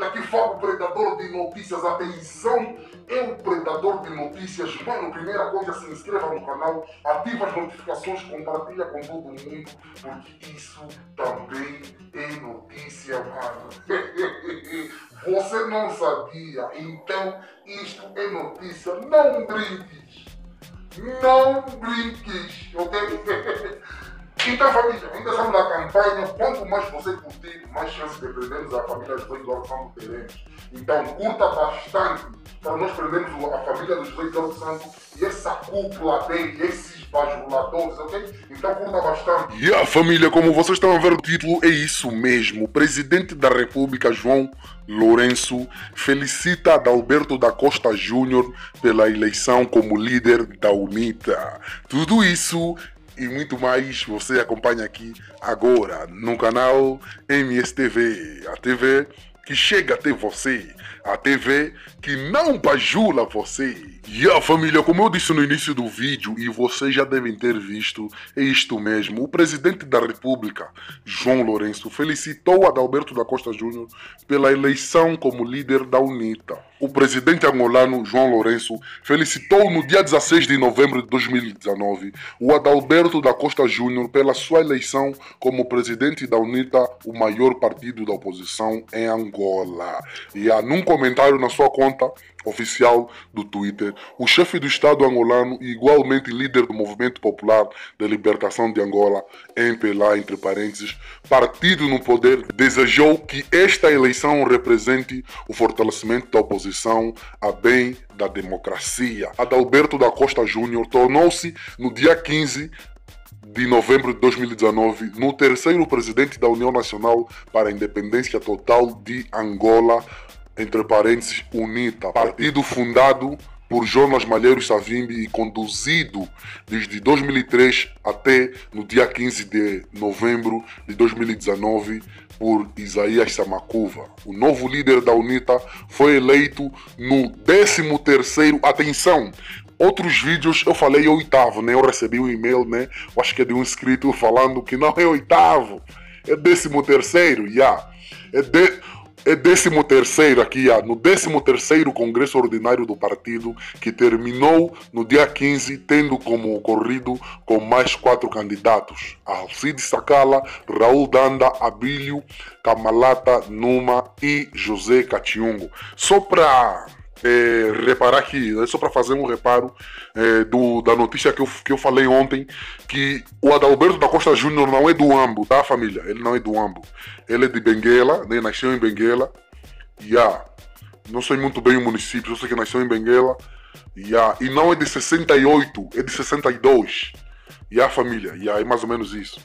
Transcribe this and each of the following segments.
daqui fala o predador de notícias. Atenção, eu, predador de notícias. Mano, primeira coisa, se inscreva no canal, ativa as notificações, compartilha com todo mundo, porque isso também é notícia, mano. Você não sabia, então isto é notícia. Não brinques. Não brinques, ok? Então, família, ainda estamos na campanha. Quanto mais você curtir, mais chances de prendermos a família dois Eduardo Santos teremos. Então, curta bastante para nós prendermos a família dos dois Eduardo Santos então, e essa cúpula dele, esses bajuladores, ok? Então, curta bastante. E yeah, a família, como vocês estão a ver o título, é isso mesmo. Presidente da República, João Lourenço, felicita Adalberto da Costa Júnior pela eleição como líder da UNITA. Tudo isso e muito mais você acompanha aqui agora no canal MSTV, a TV que chega até você, a TV que não bajula você. E yeah, a família, como eu disse no início do vídeo, e vocês já devem ter visto, é isto mesmo. O presidente da República, João Lourenço, felicitou Adalberto da Costa Júnior pela eleição como líder da UNITA. O presidente angolano, João Lourenço, felicitou no dia 16 de novembro de 2019 o Adalberto da Costa Júnior pela sua eleição como presidente da UNITA, o maior partido da oposição em Angola. E yeah, num comentário na sua conta, oficial do Twitter, o chefe do Estado angolano e igualmente líder do Movimento Popular de Libertação de Angola, MPLA, entre parênteses, partido no poder, desejou que esta eleição represente o fortalecimento da oposição a bem da democracia. Adalberto da Costa Júnior tornou-se, no dia 15, de novembro de 2019, no terceiro presidente da União Nacional para a Independência Total de Angola, entre parênteses, UNITA, partido fundado por Jonas Malheiro Savimbi e conduzido desde 2003 até no dia 15 de novembro de 2019 por Isaías Samacuva. O novo líder da UNITA foi eleito no 13º, atenção, outros vídeos eu falei oitavo, né? Eu recebi um e-mail, né? Eu acho que é de um inscrito falando que não é oitavo, é 13º, já. Yeah. É de é 13 aqui, no 13 Congresso Ordinário do Partido, que terminou no dia 15, tendo como ocorrido com mais quatro candidatos: Alcide Sacala, Raul Danda, Abílio Camalata Numa e José Catiungo. Só para é, reparar que, é só para fazer um reparo é, do, da notícia que eu, que eu falei ontem, que o Adalberto da Costa Júnior não é do Ambo, tá, família? Ele não é do Ambo. Ele é de Benguela, né? nasceu em Benguela. E yeah. não sei muito bem o município, eu sei que nasceu em Benguela. E Yeah. E não é de 68, é de 62. E yeah, a família, yeah, é mais ou menos isso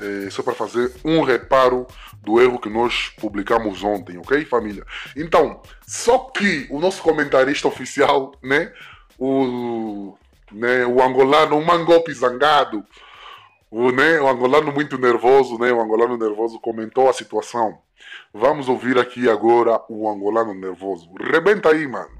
é, só para fazer um reparo do erro que nós publicamos ontem, ok, família? Então, só que o nosso comentarista oficial, né, o, né, o angolano, o Mangope Zangado, o, né, o angolano muito nervoso, né, o angolano nervoso comentou a situação. Vamos ouvir aqui agora o angolano nervoso. Rebenta aí, mano.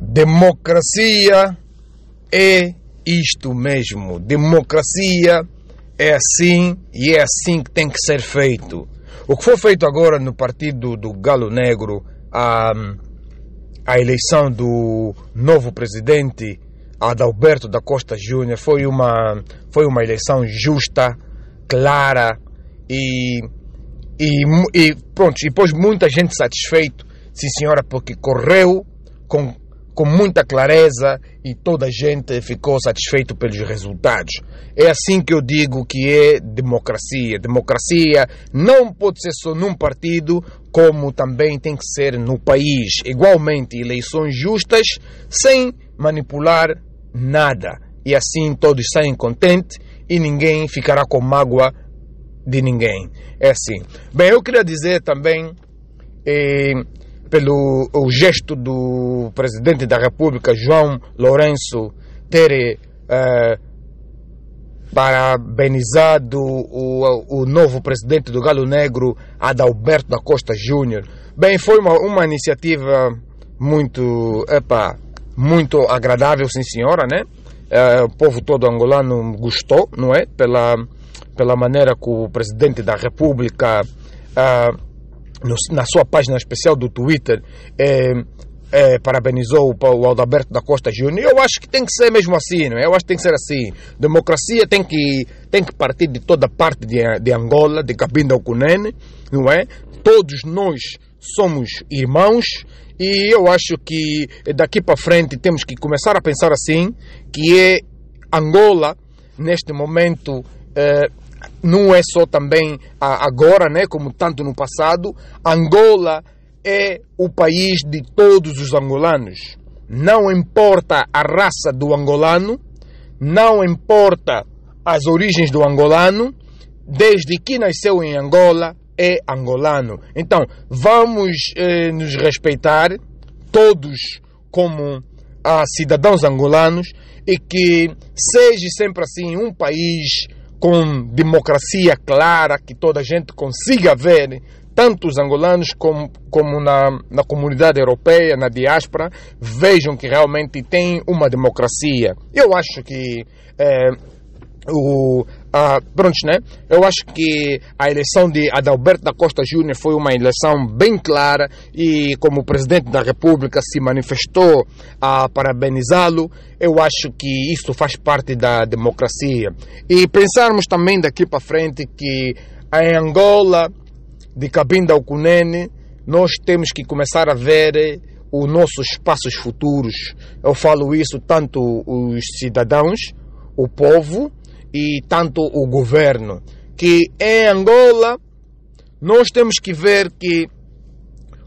Democracia é isto mesmo. Democracia é assim e é assim que tem que ser feito. O que foi feito agora no partido do Galo Negro, a, a eleição do novo presidente Adalberto da Costa Júnior, foi uma, foi uma eleição justa, clara e, e, e pronto, e pôs muita gente satisfeito, sim senhora, porque correu com com muita clareza e toda a gente ficou satisfeito pelos resultados. É assim que eu digo que é democracia. Democracia não pode ser só num partido, como também tem que ser no país. Igualmente, eleições justas, sem manipular nada. E assim todos saem contentes e ninguém ficará com mágoa de ninguém. É assim. Bem, eu queria dizer também. Eh, pelo o gesto do presidente da República, João Lourenço, ter eh, parabenizado o, o novo presidente do Galo Negro, Adalberto da Costa Júnior. Bem, foi uma, uma iniciativa muito, epa, muito agradável, sim senhora, né? Eh, o povo todo angolano gostou, não é? Pela, pela maneira que o presidente da República... Eh, no, na sua página especial do Twitter, é, é, parabenizou o, o Aldaberto da Costa Júnior. Eu acho que tem que ser mesmo assim, não é? Eu acho que tem que ser assim. Democracia tem que, tem que partir de toda parte de, de Angola, de Cabinda ou Cunene, não é? Todos nós somos irmãos e eu acho que daqui para frente temos que começar a pensar assim, que é Angola, neste momento, é, não é só também agora, né, como tanto no passado, Angola é o país de todos os angolanos. Não importa a raça do angolano, não importa as origens do angolano, desde que nasceu em Angola é angolano. Então, vamos eh, nos respeitar todos como ah, cidadãos angolanos e que seja sempre assim um país com democracia clara, que toda a gente consiga ver, né? tanto os angolanos como, como na, na comunidade europeia, na diáspora, vejam que realmente tem uma democracia. Eu acho que. É, o, ah, pronto, né? Eu acho que a eleição de Adalberto da Costa Júnior foi uma eleição bem clara e, como o presidente da República, se manifestou a parabenizá-lo. Eu acho que isso faz parte da democracia. E pensarmos também daqui para frente que em Angola, de Cabinda ao Cunene, nós temos que começar a ver os nossos passos futuros. Eu falo isso tanto os cidadãos, o povo e tanto o governo. Que em Angola nós temos que ver que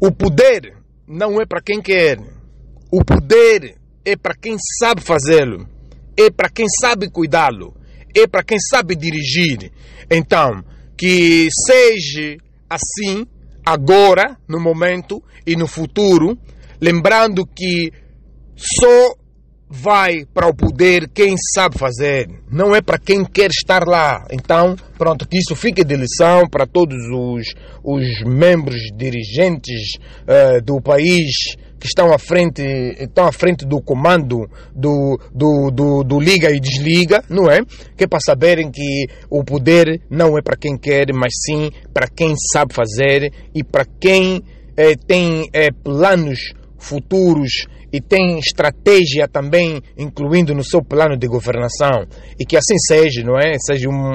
o poder não é para quem quer, o poder é para quem sabe fazê-lo, é para quem sabe cuidá-lo, é para quem sabe dirigir. Então, que seja assim agora, no momento e no futuro, lembrando que só vai para o poder quem sabe fazer, não é para quem quer estar lá. Então, pronto, que isso fique de lição para todos os, os membros dirigentes uh, do país que estão à frente, estão à frente do comando do, do, do, do liga e desliga, não é? Que é para saberem que o poder não é para quem quer, mas sim para quem sabe fazer e para quem eh, tem eh, planos futuros e tem estratégia também incluindo no seu plano de governação e que assim seja, não é? Seja um,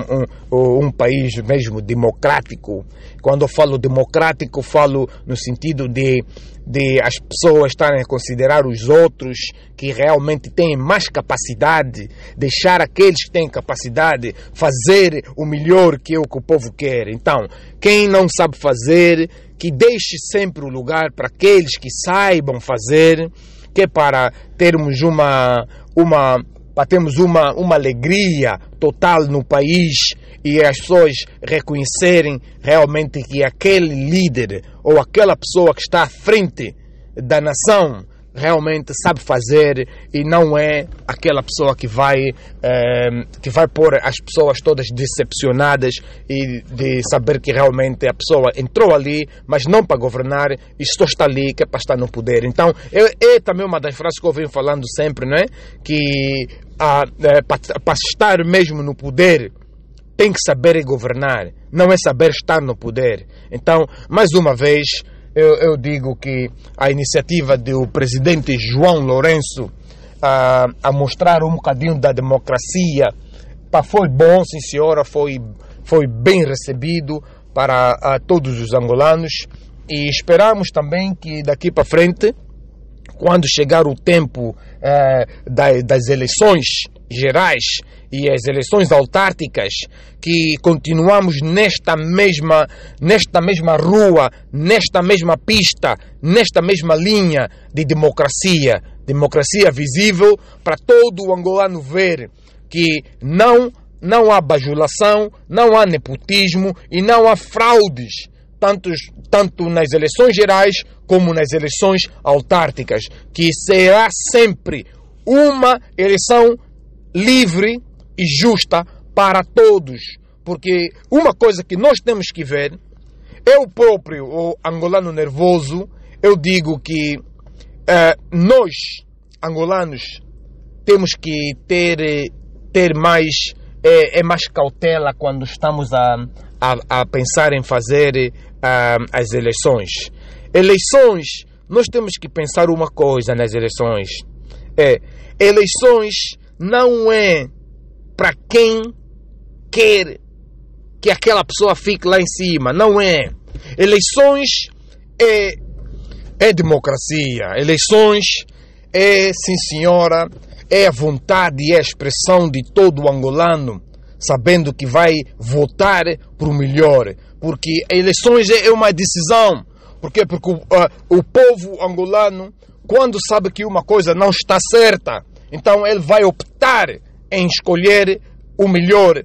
um, um país mesmo democrático quando eu falo democrático, falo no sentido de, de as pessoas estarem a considerar os outros que realmente têm mais capacidade, deixar aqueles que têm capacidade fazer o melhor que é o que o povo quer. Então, quem não sabe fazer, que deixe sempre o lugar para aqueles que saibam fazer, que é para termos uma uma para termos uma, uma alegria total no país e as pessoas reconhecerem realmente que aquele líder ou aquela pessoa que está à frente da nação realmente sabe fazer e não é aquela pessoa que vai ehm, que vai pôr as pessoas todas decepcionadas e de saber que realmente a pessoa entrou ali mas não para governar e só está ali que é para estar no poder então é, é também uma das frases que eu venho falando sempre não é que a, ah, é, eh, para, para estar mesmo no poder tem que saber governar, não é saber estar no poder. Então, mais uma vez, eu, eu digo que a iniciativa do presidente João Lourenço a, a mostrar um bocadinho da democracia pá, foi bom, sim senhora, foi, foi bem recebido para a, todos os angolanos e esperamos também que daqui para frente, quando chegar o tempo eh, das, das eleições, gerais e as eleições autárticas, que continuamos nesta mesma, nesta mesma rua, nesta mesma pista, nesta mesma linha de democracia, democracia visível para todo o angolano ver que não não há bajulação, não há nepotismo e não há fraudes, tantos, tanto nas eleições gerais como nas eleições autárticas, que será sempre uma eleição livre e justa para todos. Porque uma coisa que nós temos que ver, eu próprio, o angolano nervoso, eu digo que eh, nós, angolanos, temos que ter, ter mais, eh, é, mais cautela quando estamos a, a, a pensar em fazer eh, as eleições. Eleições, nós temos que pensar uma coisa nas eleições. É, eleições não é para quem quer que aquela pessoa fique lá em cima. Não é. Eleições é, é democracia. Eleições é, sim senhora, é a vontade e é a expressão de todo angolano, sabendo que vai votar para o melhor. Porque eleições é, é uma decisão. Por quê? Porque o, uh, o povo angolano, quando sabe que uma coisa não está certa, então ele vai optar em escolher o melhor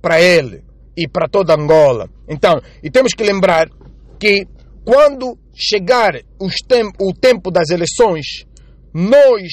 para ele e para toda Angola. Então, e temos que lembrar que quando chegar tem o tempo das eleições, nós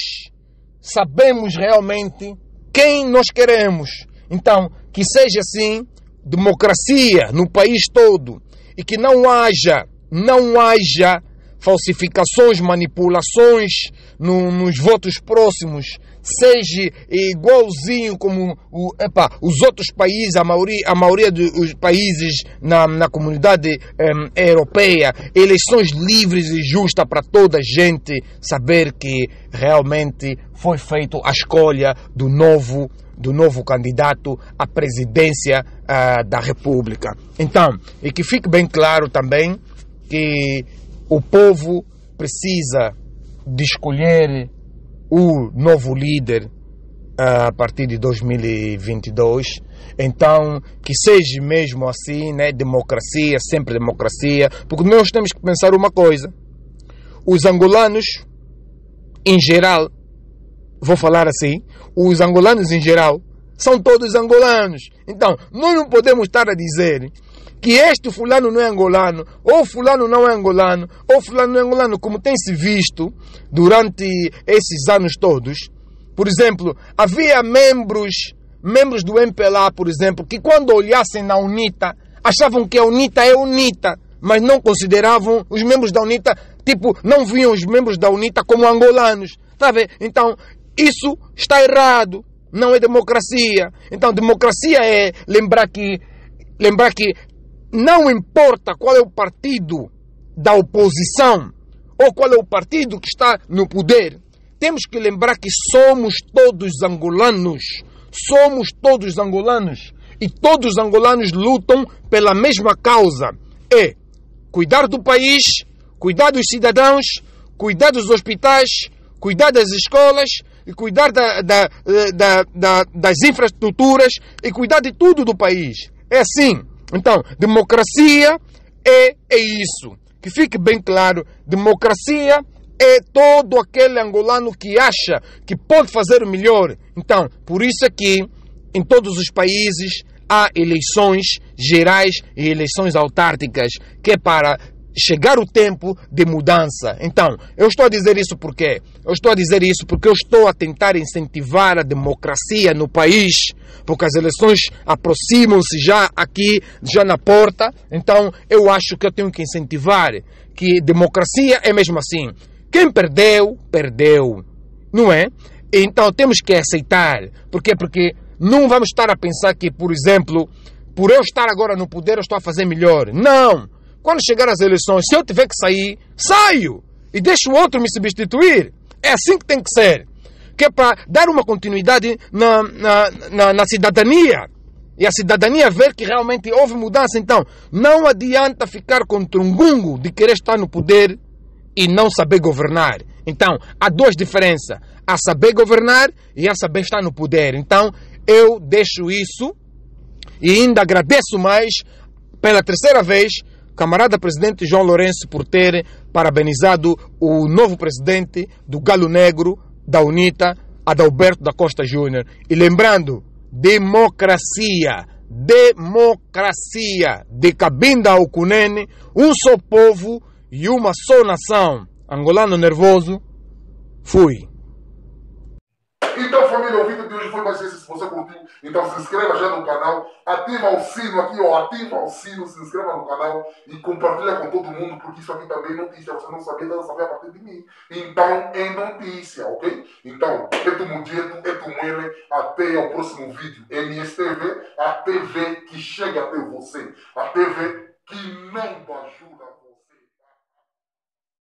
sabemos realmente quem nós queremos. Então, que seja assim democracia no país todo e que não haja, não haja falsificações, manipulações no, nos votos próximos, seja igualzinho como o, epa, os outros países, a maioria, a maioria dos países na, na comunidade um, europeia, eleições livres e justas para toda a gente saber que realmente foi feita a escolha do novo do novo candidato à presidência uh, da República. Então, e que fique bem claro também que o povo precisa de escolher o novo líder ah, a partir de 2022. Então, que seja mesmo assim, né? Democracia, sempre democracia, porque nós temos que pensar uma coisa. Os angolanos, em geral, vou falar assim, os angolanos em geral, são todos angolanos. Então, nós não podemos estar a dizer que este fulano não é angolano, ou fulano não é angolano, ou fulano não é angolano, como tem se visto durante esses anos todos. Por exemplo, havia membros, membros do MPLA, por exemplo, que quando olhassem na UNITA, achavam que a UNITA é UNITA, mas não consideravam os membros da UNITA, tipo, não viam os membros da UNITA como angolanos. Tá vendo? Então, isso está errado. Não é democracia. Então, democracia é lembrar que lembrar que não importa qual é o partido da oposição ou qual é o partido que está no poder. Temos que lembrar que somos todos angolanos. Somos todos angolanos. E todos os angolanos lutam pela mesma causa. É cuidar do país, cuidar dos cidadãos, cuidar dos hospitais, cuidar das escolas e cuidar da, da, eh, da, das infraestruturas e cuidar de tudo do país. É assim. Então, democracia é, é isso. Que fique bem claro: democracia é todo aquele angolano que acha que pode fazer o melhor. Então, por isso aqui, em todos os países, há eleições gerais e eleições autárticas, que é para chegar o tempo de mudança. Então, eu estou a dizer isso porque eu estou a dizer isso porque eu estou a tentar incentivar a democracia no país, porque as eleições aproximam-se já aqui, já na porta. Então, eu acho que eu tenho que incentivar que democracia é mesmo assim. Quem perdeu, perdeu. Não é? Então temos que aceitar. porque Porque não vamos estar a pensar que, por exemplo, por eu estar agora no poder, eu estou a fazer melhor. Não! Quando chegar as eleições, se eu tiver que sair, saio e deixo o outro me substituir. É assim que tem que ser. Que é para dar uma continuidade na, na, na, na cidadania e a cidadania ver que realmente houve mudança. Então, não adianta ficar contra um trungungo de querer estar no poder e não saber governar. Então, há duas diferenças: a saber governar e a saber estar no poder. Então, eu deixo isso e ainda agradeço mais pela terceira vez camarada presidente João Lourenço por ter parabenizado o novo presidente do Galo Negro, da UNITA, Adalberto da Costa Júnior. E lembrando, democracia, democracia, de Cabinda ao Cunene, um só povo e uma só nação. Angolano nervoso, fui. Então, família, de hoje foi mais esse. Se você curtiu, então se inscreva já no canal, ativa o sino aqui, ó, ativa o sino, se inscreva no canal e compartilha com todo mundo, porque isso aqui também é notícia. Você não sabia, não sabia a partir de mim. Então é notícia, ok? Então, é do Mujeto, é do Mele, até o próximo vídeo. MSTV a TV que chega até você, a TV que não ajuda ajuda